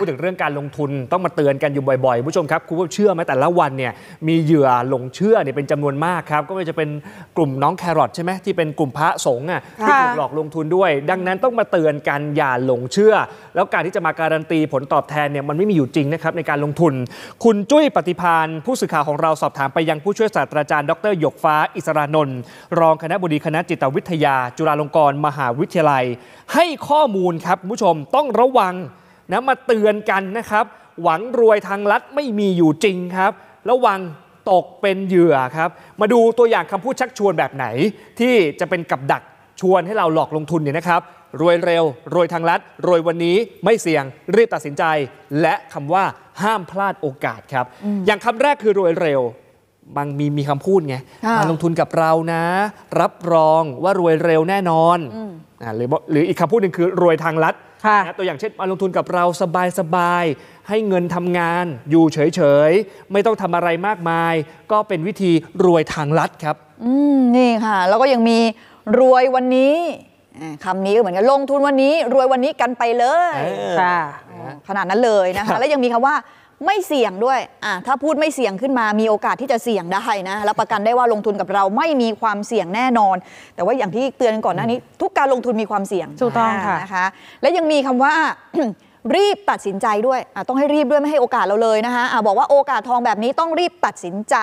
พูดถึงเรื่องการลงทุนต้องมาเตือนกันอยู่บ่อยๆ ผู้ชม ครับคุณผู้เชื่อไหมแต่ละวันเนี่ยมีเหยื่อหลงเชื่อเนี่ยเป็นจำนวนมากครับก็ไม่จะเป็นกลุ่มน้องแครอทใช่ไหมที่เป็นกลุ่มพระสงฆ์อ่ะที่ถูกหลอกลงทุนด้วย ดังนั้นต้องมาเตือนกันอย่าหลงเชื่อ แล้วการที่จะมาการันตีผลตอบแทนเนี่ยมันไม่มีอยู่จริงนะครับในการลงทุน คุณจุ้ยปฏิพานผู้สื่อข่าวของเราสอบถามไปยังผู้ช่วยศาสตราจารย์ ดรหยกฟ้า อิสรานนท์รองคณะบดีคณะจิตวิทยา จุฬาลงกรณ์มหาวิทยาลัย ให้ข้อมูลครับผู้ชมต้องระวังนะมาเตือนกันนะครับ หวังรวยทางลัดไม่มีอยู่จริงครับ ระวังตกเป็นเหยื่อครับ มาดูตัวอย่างคำพูดชักชวนแบบไหน ที่จะเป็นกับดักชวนให้เราหลอกลงทุนเนี่ยนะครับ รวยเร็ว รวยทางลัด รวยวันนี้ไม่เสี่ยงรีบตัดสินใจ และคำว่าห้ามพลาดโอกาสครับออย่างคำแรกคือรวยเร็ว บางมีมีคำพูดไง มาลงทุนกับเรานะ รับรองว่ารวยเร็วแน่นอนอหรือหรืออีกคำพูดหนึ่งคือรวยทางลัดนะตัวอย่างเช่นมาลงทุนกับเราสบาย ๆ ให้เงินทำงานอยู่เฉยๆ ไม่ต้องทำอะไรมากมาย ก็เป็นวิธีรวยทางลัดครับ อืมนี่ค่ะ แล้วก็ยังมีรวยวันนี้คำนี้ก็เหมือนกัน ลงทุนวันนี้ รวยวันนี้กันไปเลย ค่ะขนาดนั้นเลยนะคะ แล้วยังมีคำว่าไม่เสี่ยงด้วยอ่ะถ้าพูดไม่เสี่ยงขึ้นมามีโอกาสที่จะเสี่ยงได้นะแล้วประกันได้ว่าลงทุนกับเราไม่มีความเสี่ยงแน่นอน แต่ว่าอย่างที่เตือนก่อนหน้านี้ ทุกการลงทุนมีความเสี่ยงถูกต้องค่ะนะคะ และยังมีคำว่ารีบตัดสินใจด้วยต้องให้รีบ ด้วยไม่ให้โอกาสเราเลยนะคะอะบอกว่าโอกาสทองแบบนี้ต้องรีบตัดสินใจ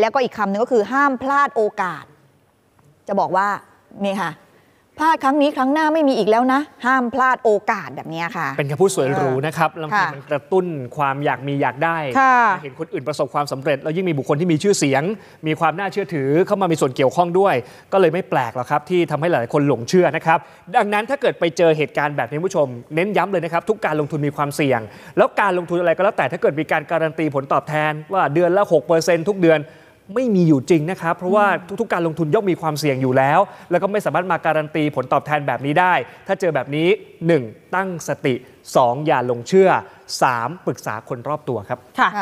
แล้วก็อีกคำหนึ่งก็คือห้ามพลาดโอกาส จะบอกว่านี่ค่ะพลาดครั้งนี้ครั้งหน้าไม่มีอีกแล้วนะ ห้ามพลาดโอกาสแบบนี้ค่ะ เป็นคำพูดสวยหรูนะครับลำพังมันกระตุ้นความอยากมีอยากได้ เห็นคนอื่นประสบความสำเร็จแล้วยิ่งมีบุคคลที่มีชื่อเสียง มีความน่าเชื่อถือ เข้ามามีส่วนเกี่ยวข้องด้วย ก็เลยไม่แปลกหรอกครับที่ทำให้หลายคนหลงเชื่อนะครับ ดังนั้นถ้าเกิดไปเจอเหตุการณ์แบบนี้ผู้ชม เน้นย้ำเลยนะครับ ทุกการลงทุนมีความเสี่ยง แล้วการลงทุนอะไรก็แล้วแต่ถ้าเกิดมีการการันตีผลตอบแทน ว่าเดือนละ6%ทุกเดือนไม่มีอยู่จริงนะครับ เพราะว่าทุกๆการลงทุนย่อมมีความเสี่ยงอยู่แล้ว แล้วก็ไม่สามารถมาการันตีผลตอบแทนแบบนี้ได้ ถ้าเจอแบบนี้ 1. ตั้งสติ 2. อย่าลงเชื่อ 3. ปรึกษาคนรอบตัวครับค่ะ